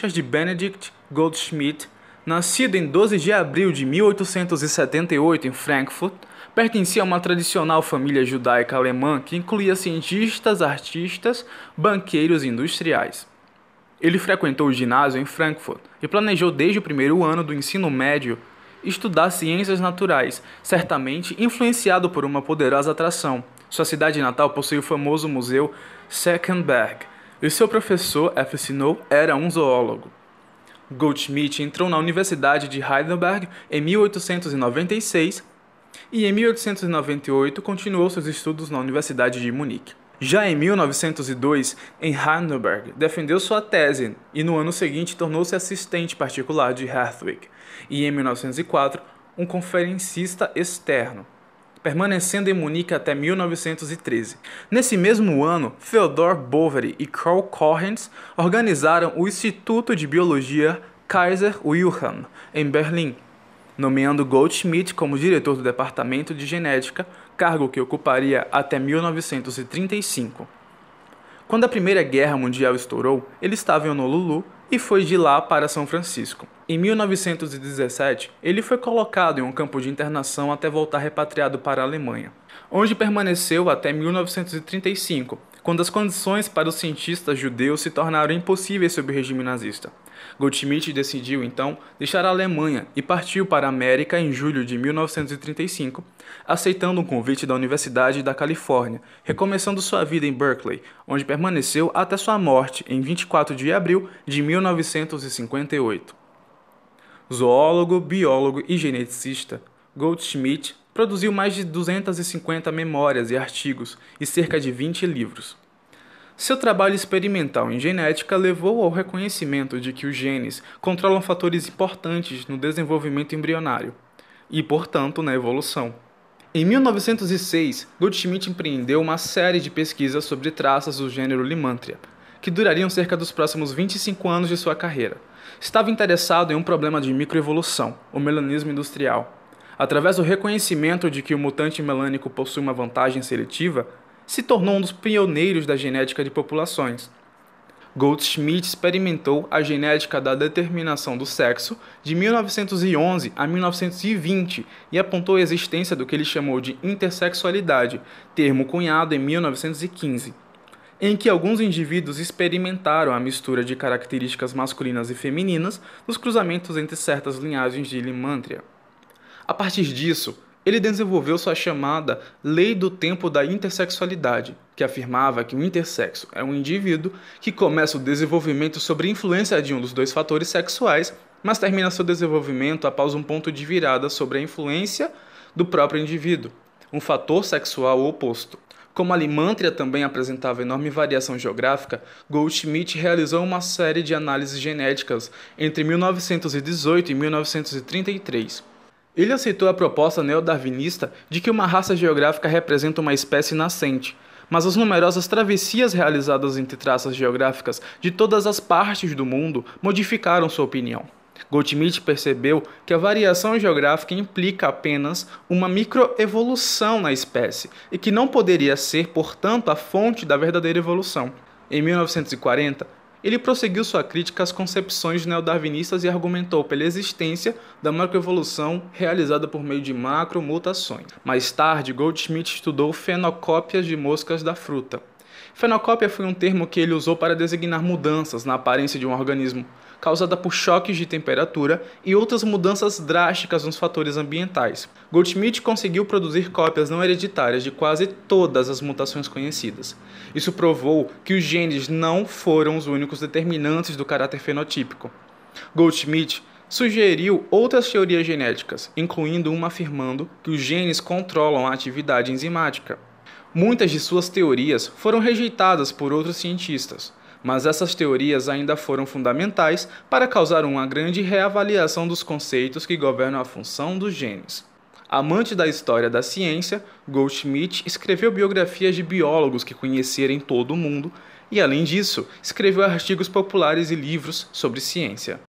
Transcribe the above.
Richard Benedict Goldschmidt, nascido em 12 de abril de 1878 em Frankfurt, pertencia a uma tradicional família judaica alemã que incluía cientistas, artistas, banqueiros e industriais. Ele frequentou o ginásio em Frankfurt e planejou desde o primeiro ano do ensino médio estudar ciências naturais, certamente influenciado por uma poderosa atração. Sua cidade natal possui o famoso Museu Seckenberg, e seu professor, F. Snow, era um zoólogo. Goldschmidt entrou na Universidade de Heidelberg em 1896 e em 1898 continuou seus estudos na Universidade de Munique. Já em 1902, em Heidelberg, defendeu sua tese e no ano seguinte tornou-se assistente particular de Hartwig e em 1904 um conferencista externo permanecendo em Munique até 1913. Nesse mesmo ano, Theodor Boveri e Karl Correns organizaram o Instituto de Biologia Kaiser Wilhelm, em Berlim, nomeando Goldschmidt como diretor do Departamento de Genética, cargo que ocuparia até 1935. Quando a Primeira Guerra Mundial estourou, ele estava em Honolulu e foi de lá para São Francisco. Em 1917, ele foi colocado em um campo de internação até voltar repatriado para a Alemanha, onde permaneceu até 1935, quando as condições para os cientistas judeus se tornaram impossíveis sob o regime nazista. Goldschmidt decidiu, então, deixar a Alemanha e partiu para a América em julho de 1935, aceitando um convite da Universidade da Califórnia, recomeçando sua vida em Berkeley, onde permaneceu até sua morte em 24 de abril de 1958. Zoólogo, biólogo e geneticista, Goldschmidt Produziu mais de 250 memórias e artigos e cerca de 20 livros. Seu trabalho experimental em genética levou ao reconhecimento de que os genes controlam fatores importantes no desenvolvimento embrionário e, portanto, na evolução. Em 1906, Goldschmidt empreendeu uma série de pesquisas sobre traças do gênero Limantria, que durariam cerca dos próximos 25 anos de sua carreira. Estava interessado em um problema de microevolução, o melanismo industrial, através do reconhecimento de que o mutante melânico possui uma vantagem seletiva, se tornou um dos pioneiros da genética de populações. Goldschmidt experimentou a genética da determinação do sexo de 1911 a 1920 e apontou a existência do que ele chamou de intersexualidade, termo cunhado em 1915, em que alguns indivíduos experimentaram a mistura de características masculinas e femininas nos cruzamentos entre certas linhagens de Limantria. A partir disso, ele desenvolveu sua chamada Lei do Tempo da Intersexualidade, que afirmava que o intersexo é um indivíduo que começa o desenvolvimento sob influência de um dos dois fatores sexuais, mas termina seu desenvolvimento após um ponto de virada sobre a influência do próprio indivíduo, um fator sexual oposto. Como a limântria também apresentava enorme variação geográfica, Goldschmidt realizou uma série de análises genéticas entre 1918 e 1933 ele aceitou a proposta neodarwinista de que uma raça geográfica representa uma espécie nascente, mas as numerosas travessias realizadas entre traças geográficas de todas as partes do mundo modificaram sua opinião. Goldschmidt percebeu que a variação geográfica implica apenas uma microevolução na espécie e que não poderia ser, portanto, a fonte da verdadeira evolução. Em 1940, ele prosseguiu sua crítica às concepções neodarwinistas e argumentou pela existência da macroevolução realizada por meio de macromutações. Mais tarde, Goldschmidt estudou fenocópias de moscas da fruta. Fenocópia foi um termo que ele usou para designar mudanças na aparência de um organismo, causada por choques de temperatura e outras mudanças drásticas nos fatores ambientais. Goldschmidt conseguiu produzir cópias não hereditárias de quase todas as mutações conhecidas. Isso provou que os genes não foram os únicos determinantes do caráter fenotípico. Goldschmidt sugeriu outras teorias genéticas, incluindo uma afirmando que os genes controlam a atividade enzimática. Muitas de suas teorias foram rejeitadas por outros cientistas, mas essas teorias ainda foram fundamentais para causar uma grande reavaliação dos conceitos que governam a função dos genes. Amante da história da ciência, Goldschmidt escreveu biografias de biólogos que conheceram em todo o mundo e, além disso, escreveu artigos populares e livros sobre ciência.